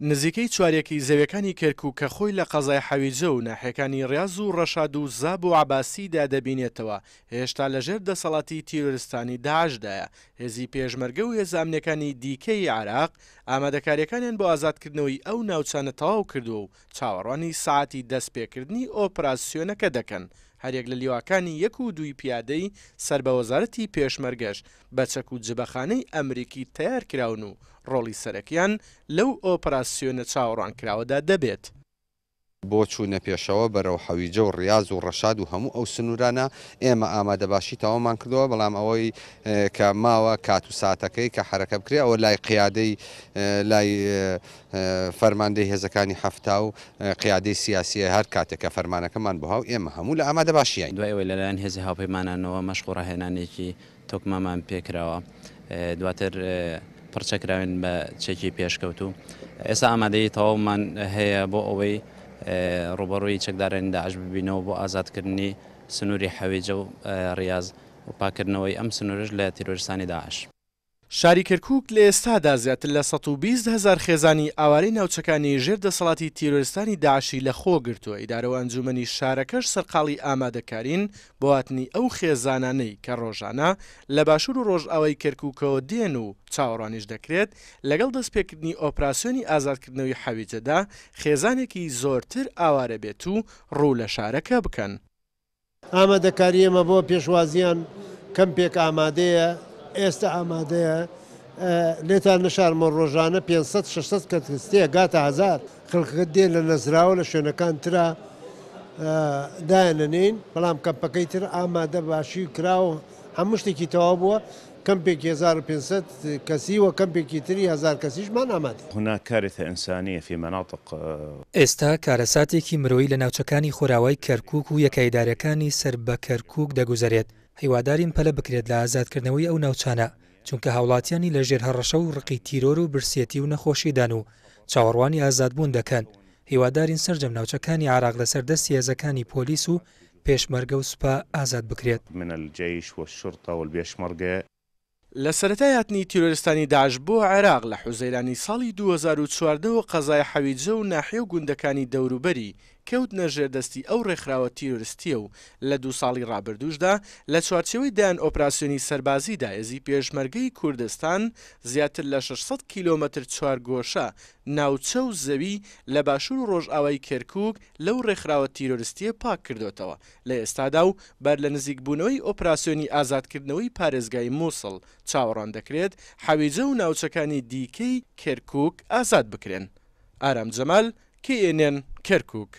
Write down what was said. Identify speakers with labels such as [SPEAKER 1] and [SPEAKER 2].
[SPEAKER 1] نزیکەی چوارەکی زەویەکانی کرکو کە خۆی لە قەزای حەویجە و ناحەکانی ڕاز و ڕەشاد و زاب و عباسیدا دەبینێتەوە هێشتا لەژێر دەسەڵاتی تیرۆریستانی داعشدایە هێزی پێشمەرگە و هێزانامنەکانی دیکەی عراق ئامادەکاریەکانیان بۆ ئازادکردنەوەی ئەو ناوچانە تەواو کردو و چاوەڕوانی ساعتی دەستپێکردنی ئۆپراسسیۆنەکە دەکەن هەرێک لە لیواکانی یەک و دوی پیادەی سەر بە وەزارەتی پێشمەرگەش بە چەک و جبەخانەی ئەمریکی تیار کراون و ڕۆڵی سەرەکیان لەو ئۆپراسسیۆنە چاوەڕان کراوەدا دەبێت.
[SPEAKER 2] بۆ چوونە پێشەوە بەرەو حەویجە و ڕاز و ڕەشاد و هەموو ئەو سنوورانە ئێمە ئامادەباشی تاوامان کردەوە بەڵام ئەوەی کە ماوە کات و ساتەکەی کە حرەکە بکرێ ئەوە لای قیادەی لای فەرماندەی هێزەکانی هەفتا و قیادەی سیاسیە هەر کاتێکە فەرمانەکەمان بەهاو ئێمە هەموو لە ئامادە باشیان دوایەوە لەلایەن هێزی هاوپەیمانانەوە مەشق و ڕاهێنانێکی تۆکمامان پێکراوە دواتر پرچەکراوین بە چێکی پێشکەوت و ئێستا ئامادەی تەواومان هەیە بۆ ئەوەی ڕوبەڕووی چەکدارێنی داعش ببینەوە بۆ ئازادکردنی سنووری حەویجە و ڕاز و پاکردنەوەی
[SPEAKER 1] ئەم سنوورش لە
[SPEAKER 2] تیرۆریستانی داعش
[SPEAKER 1] شاری کرکک لە ئێستادا زیاتر لە 120 هزار خێزانی ئاوارەی ناوچەکانی ژێر دەسەڵاتی تیرۆستانی داعشی لە خۆ گرتووە ئیدارەوە ئەنجومنی شارەکەش سەرقاڵی ئامادەکارین بۆاتنی ئەو خێزانانەی کە ڕۆژانە لە باشوور و ڕۆژئاوای کرکوکەوە دێن و چاوەڕانیش دەکرێت لەگەڵ دەستپێکردنی ئۆپراسسیۆنی ئازادکردنەوەی حەویجەدا خێزانێکی زۆرتر ئاوارە بێت و ڕوو لە شارەکە بکەن. ئامادەکاری ئمە بۆ پێشوازیان کەمپێک
[SPEAKER 3] ئامادەیە ئێستا ئامادەیە لێتان نەشارمە ڕۆژانە 500 600 کەتستەیە گاتە هزار خلقت دێن لە نەزراوە لە شوێنەکان تررا داەنین بەڵام کەپەکەی تر ئامادە باشی کراوە هەموو شتێکی تەوا بووە کەمپێک 1500 کەسی وە کەمپێکی تری هزار کەسیشمان ئەمەد
[SPEAKER 2] هنا کارێتە ئەسانیە فی مناتق
[SPEAKER 4] ئێستا کارەساتێکی مرۆی لە ناوچەکانی خۆراوای کەرکک و یەکایدارەکانی سەر بە کەرکک دەگوزارێت هیوادارین پەلە بکرێت لە ئازادکردنەوەی ئەو ناوچانە چونکە هاوڵاتیانی لە ژێر هەڕەشە و ڕقی تیرۆر و برسێتی و نەخۆشیدان و چاوەڕوانی ئازادبوون دەکەن هیوادارین سرجەم ناوچەکانی عراق لەسەردە سیێزەکانی پۆلیس و پێشمەرگە و سوپا ئازاد
[SPEAKER 2] بکرێت من الجیش وە شرتە و بێشمەرگە
[SPEAKER 1] لە سەتایاتنی تیرۆرستانی داعش بۆ عێراق لە حوزەیرانی ساڵی 2014 قەزای حەویجە و ناحیە و گوندەکانی دەوروبەری کەوت نەژێر دەستی ئەو ڕێکخراوە تیرۆستیە و لە دو ساڵی ڕابردوشدا لە چوارچەوەی دایان ئۆپراسسیۆنی سەربازیدا ئێزی پێشمەرگەی کوردستان زیاتر لە 600 کیلومتر چوار گۆشە ناوچە و زەوی لە باشوور و ڕۆژئاوای کەرکک لەو ڕێکخراوە تیرۆریستیە پاک کردوێتەوە لە ئێستادا و بەر لە نزیکبوونەوەی ئۆپراسسیۆنی ئازادکردنەوەی پارێزگای مووسڵ چاوەڕان دەکرێت حەویجە و ناوچەکانی دیکەی کەرکک ئازاد بکرێن. ئارام جەمال کێنێن کەرکک.